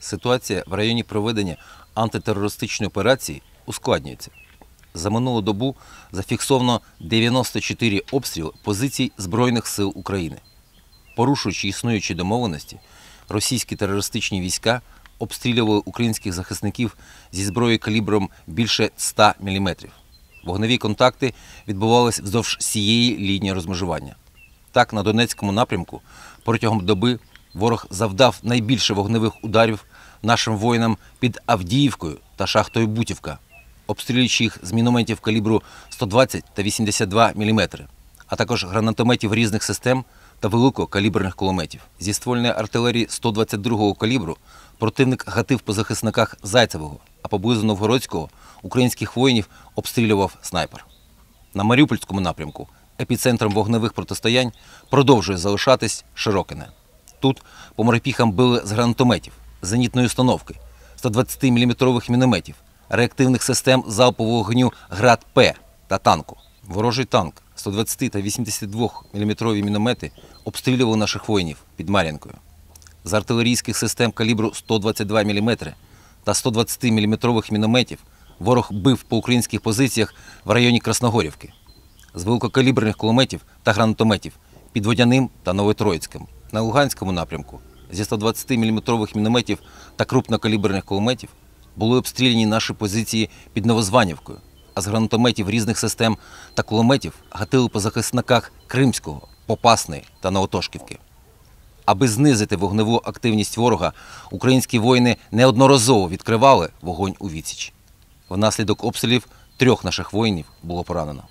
ситуація в районі проведення антитерористичної операції ускладнюється. За минулу добу зафіксовано 94 обстріли позицій Збройних сил України. Порушуючи існуючі домовленості, російські терористичні війська обстрілювали українських захисників зі зброї калібром більше 100 мм. Вогневі контакти відбувалися вздовж цієї лінії розмежування. Так, на Донецькому напрямку протягом доби Ворог завдав найбільше вогневих ударів нашим воїнам під Авдіївкою та шахтою Бутівка, обстрілюючи їх з мінометів калібру 120 та 82 мм, а також гранатометів різних систем та великокаліберних кулеметів. Зі ствольної артилерії 122-го калібру противник гатив по захисниках Зайцевого, а поблизу Новгородського українських воїнів обстрілював снайпер. На Маріупольському напрямку епіцентром вогневих протистоянь продовжує залишатись Широкине. Тут по морепіхам били з гранатометів, зенітної установки, 120-мм мінометів, реактивних систем залпового вогню град П та танку. Ворожий танк 120 та 82-мм міномети обстрілювали наших воїнів під Мар'янкою. З артилерійських систем калібру 122 мм та 120-мм мінометів ворог бив по українських позиціях в районі Красногорівки, з великокаліберних кулеметів та гранатометів під Водяним та Новотроїцьким на Луганському напрямку зі 120 мм мінометів та крупнокаліберних кулеметів були обстріляні наші позиції під Новозванівкою, а з гранатометів різних систем та кулеметів гатили по захисниках Кримського, Попасни та Новотошківки. Аби знизити вогневу активність ворога, українські воїни неодноразово відкривали вогонь у відсіч. Внаслідок обстрілів трьох наших воїнів було поранено.